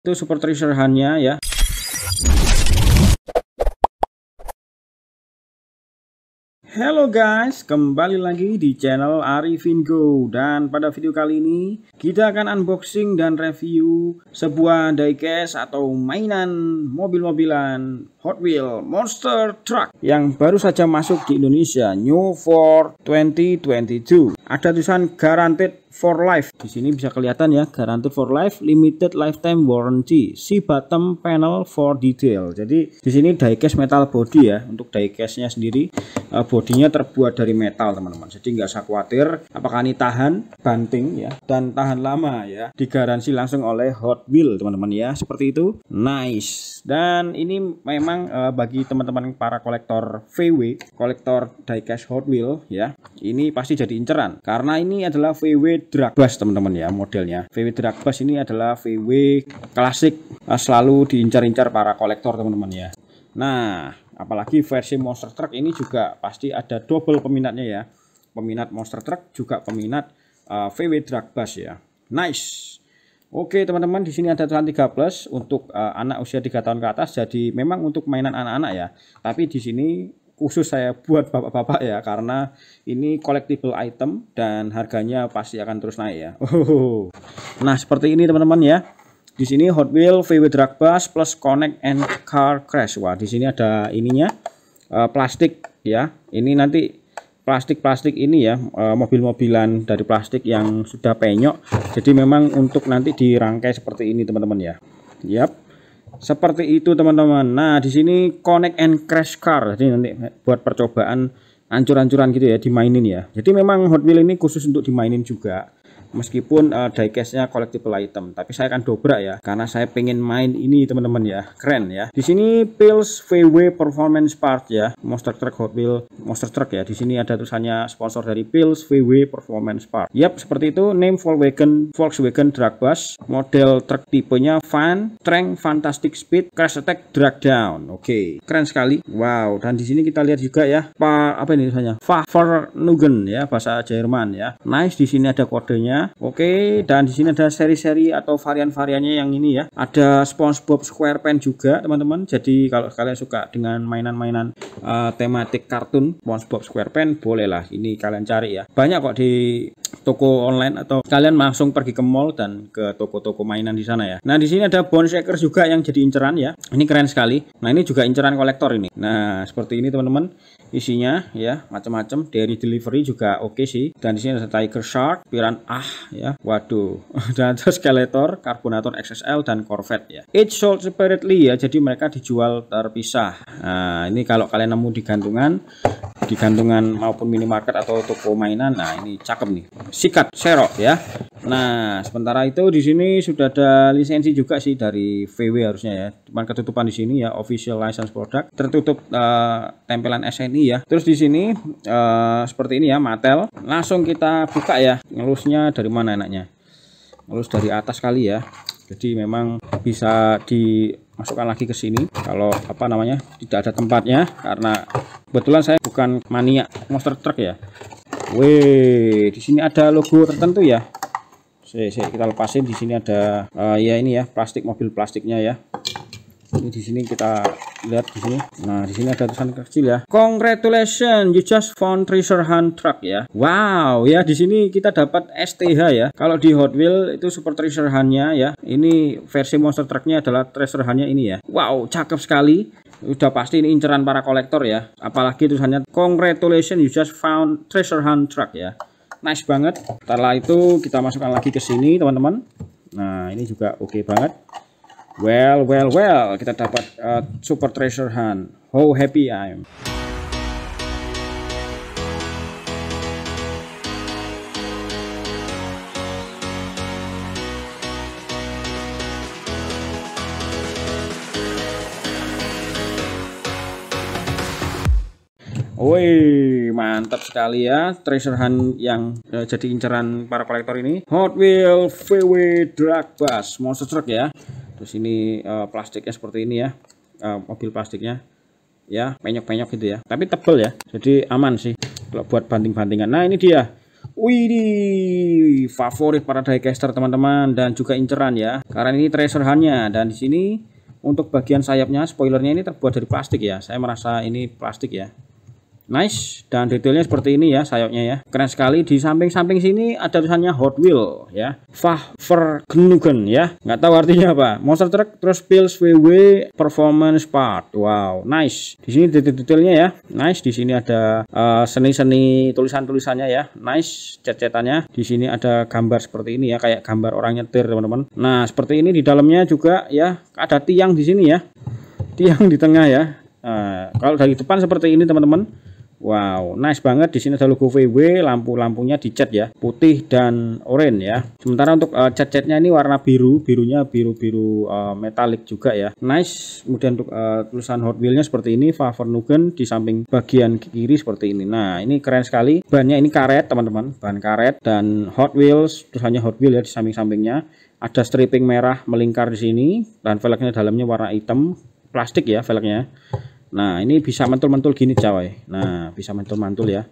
itu super treasure hanya ya Halo guys, kembali lagi di channel Arifin Go dan pada video kali ini kita akan unboxing dan review sebuah diecast atau mainan mobil-mobilan Hot Wheel Monster Truck yang baru saja masuk di Indonesia New Ford 2022. Ada tulisan guaranteed for life. Di sini bisa kelihatan ya, guaranteed for life, limited lifetime warranty, si bottom panel for detail. Jadi di sini diecast metal body ya, untuk diecastnya sendiri eh, bodinya terbuat dari metal teman-teman. Jadi nggak usah khawatir, apakah ini tahan banting ya dan tahan lama ya. Digaransi langsung oleh Hot Wheel teman-teman ya, seperti itu. Nice. Dan ini memang eh, bagi teman-teman para kolektor VW, kolektor diecast Hot Wheel ya, ini pasti jadi inceran karena ini adalah VW drag bus teman-teman ya modelnya VW drag bus ini adalah VW klasik eh, selalu diincar-incar para kolektor teman-teman ya nah apalagi versi monster truck ini juga pasti ada double peminatnya ya peminat monster truck juga peminat uh, eh, VW drag bus ya nice Oke teman-teman di sini ada tulisan 3 plus untuk uh, anak usia 3 tahun ke atas jadi memang untuk mainan anak-anak ya. Tapi di sini khusus saya buat bapak-bapak ya karena ini collectible item dan harganya pasti akan terus naik ya. Oh. Nah, seperti ini teman-teman ya. Di sini Hot Wheel VW Drag Bus plus Connect and Car Crash. Wah, di sini ada ininya eh, plastik ya. Ini nanti plastik-plastik ini ya eh, mobil-mobilan dari plastik yang sudah penyok jadi memang untuk nanti dirangkai seperti ini teman-teman ya Yap seperti itu teman-teman nah di sini connect and crash car jadi nanti buat percobaan ancur-ancuran gitu ya dimainin ya jadi memang Hot Wheels ini khusus untuk dimainin juga meskipun uh, diecast-nya collectible item tapi saya akan dobrak ya karena saya pengen main ini teman-teman ya keren ya di sini Pills VW Performance Part ya Monster Truck Hot Wheel Monster Truck ya di sini ada tulisannya sponsor dari Pills VW Performance Part yap seperti itu name Volkswagen Volkswagen Drag Bus model truk tipenya Van Trang Fantastic Speed Crash Attack Drag Down oke okay. keren sekali wow dan di sini kita lihat juga ya Pak apa ini tulisannya Favernugen ya bahasa Jerman ya nice di sini ada kodenya Oke, dan di sini ada seri-seri atau varian-variannya yang ini ya. Ada SpongeBob SquarePants juga, teman-teman. Jadi kalau kalian suka dengan mainan-mainan uh, tematik kartun SpongeBob SquarePants, bolehlah ini kalian cari ya. Banyak kok di toko online atau kalian langsung pergi ke mall dan ke toko-toko mainan di sana ya. Nah, di sini ada Bone Shaker juga yang jadi inceran ya. Ini keren sekali. Nah, ini juga inceran kolektor ini. Nah, seperti ini teman-teman isinya ya macam-macam dari delivery juga oke okay sih dan di sini ada Tiger Shark piran ah ya waduh dan ada Skeletor Carbonator XSL dan Corvette ya each sold separately ya jadi mereka dijual terpisah nah ini kalau kalian nemu di gantungan di gantungan maupun minimarket atau toko mainan nah ini cakep nih sikat serok ya Nah, sementara itu di sini sudah ada lisensi juga sih dari VW harusnya ya. Cuman ketutupan di sini ya official license product tertutup uh, tempelan SNI ya. Terus di sini uh, seperti ini ya Mattel. Langsung kita buka ya. Ngelusnya dari mana enaknya? Ngelus dari atas kali ya. Jadi memang bisa dimasukkan lagi ke sini kalau apa namanya? tidak ada tempatnya karena kebetulan saya bukan mania monster truck ya. Wih, di sini ada logo tertentu ya si, si, kita lepasin di sini ada uh, ya ini ya plastik mobil plastiknya ya ini di sini kita lihat di sini nah di sini ada tulisan kecil ya congratulations you just found treasure hunt truck ya wow ya di sini kita dapat STH ya kalau di Hot Wheel itu super treasure huntnya ya ini versi monster trucknya adalah treasure huntnya ini ya wow cakep sekali udah pasti ini inceran para kolektor ya apalagi tulisannya congratulations you just found treasure hunt truck ya nice banget setelah itu kita masukkan lagi ke sini teman-teman nah ini juga oke okay banget well well well kita dapat uh, super treasure hunt how happy I am Woi, mantap sekali ya treasure hunt yang uh, jadi inceran para kolektor ini. Hot Wheel VW Drag Bus monster truck ya. Terus ini uh, plastiknya seperti ini ya. Uh, mobil plastiknya ya, penyok-penyok gitu ya. Tapi tebel ya. Jadi aman sih kalau buat banting-bantingan. Nah, ini dia. Wih, favorit para diecaster teman-teman dan juga inceran ya. Karena ini treasure hunt-nya dan di sini untuk bagian sayapnya spoilernya ini terbuat dari plastik ya. Saya merasa ini plastik ya nice dan detailnya seperti ini ya sayapnya ya keren sekali di samping-samping sini ada tulisannya Hot Wheel ya Fachvergnügen ya nggak tahu artinya apa monster truck terus pills VW performance part wow nice di sini detail-detailnya ya nice di sini ada eh, seni-seni tulisan-tulisannya ya nice cet-cetannya di sini ada gambar seperti ini ya kayak gambar orang nyetir teman-teman nah seperti ini di dalamnya juga ya ada tiang di sini ya tiang di tengah ya Nah, kalau dari depan seperti ini teman-teman Wow, nice banget. Di sini ada logo VW, lampu-lampunya dicat ya, putih dan orange ya. Sementara untuk uh, cat-catnya ini warna biru, birunya biru-biru uh, metalik juga ya. Nice. Kemudian untuk uh, tulisan Hot Wheels-nya seperti ini, Favernugen di samping bagian kiri seperti ini. Nah, ini keren sekali. Bannya ini karet, teman-teman. ban karet dan Hot Wheels, tulisannya Hot Wheels ya di samping-sampingnya. Ada striping merah melingkar di sini dan velgnya dalamnya warna hitam, plastik ya velgnya Nah, ini bisa mentul-mentul gini, cawe. Nah, bisa mentul-mentul ya.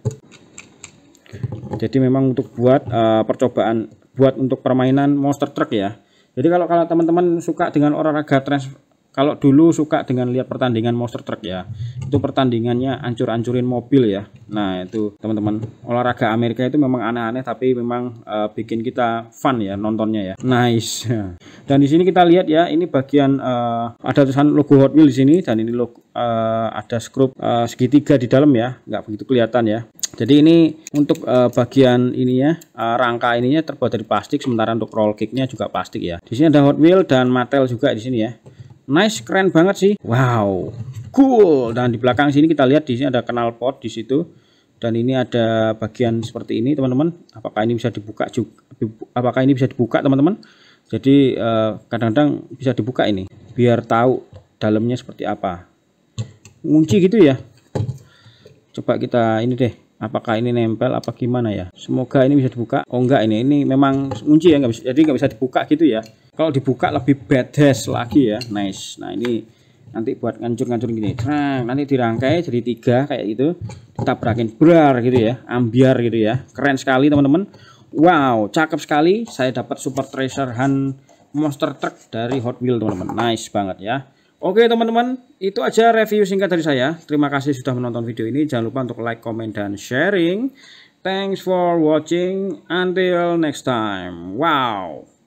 Jadi memang untuk buat uh, percobaan buat untuk permainan monster truck ya. Jadi kalau kalau teman-teman suka dengan olahraga trans kalau dulu suka dengan lihat pertandingan monster truck ya itu pertandingannya ancur-ancurin mobil ya nah itu teman-teman olahraga Amerika itu memang aneh-aneh tapi memang uh, bikin kita fun ya nontonnya ya nice dan di sini kita lihat ya ini bagian uh, ada tulisan logo Hot Wheels di sini dan ini logo, uh, eh, ada skrup uh, segitiga di dalam ya nggak begitu kelihatan ya jadi ini untuk uh, bagian ininya uh, rangka ininya terbuat dari plastik sementara untuk roll kicknya juga plastik ya di sini ada Hot Wheels dan Mattel juga di sini ya nice keren banget sih wow cool dan di belakang sini kita lihat di sini ada knalpot di situ dan ini ada bagian seperti ini teman-teman apakah ini bisa dibuka juga apakah ini bisa dibuka teman-teman jadi eh, kadang-kadang eh, bisa dibuka ini biar tahu dalamnya seperti apa kunci gitu ya coba kita ini deh apakah ini nempel apa gimana ya semoga ini bisa dibuka oh enggak ini ini memang kunci ya nggak bisa jadi nggak bisa dibuka gitu ya kalau dibuka lebih badass lagi ya nice nah ini nanti buat ngancur-ngancur gini nah, nanti dirangkai jadi tiga kayak gitu berakin brar gitu ya ambiar gitu ya keren sekali teman-teman wow cakep sekali saya dapat super treasure hunt monster truck dari Hot Wheels teman-teman nice banget ya Oke teman-teman, itu aja review singkat dari saya. Terima kasih sudah menonton video ini. Jangan lupa untuk like, comment, dan sharing. Thanks for watching. Until next time. Wow.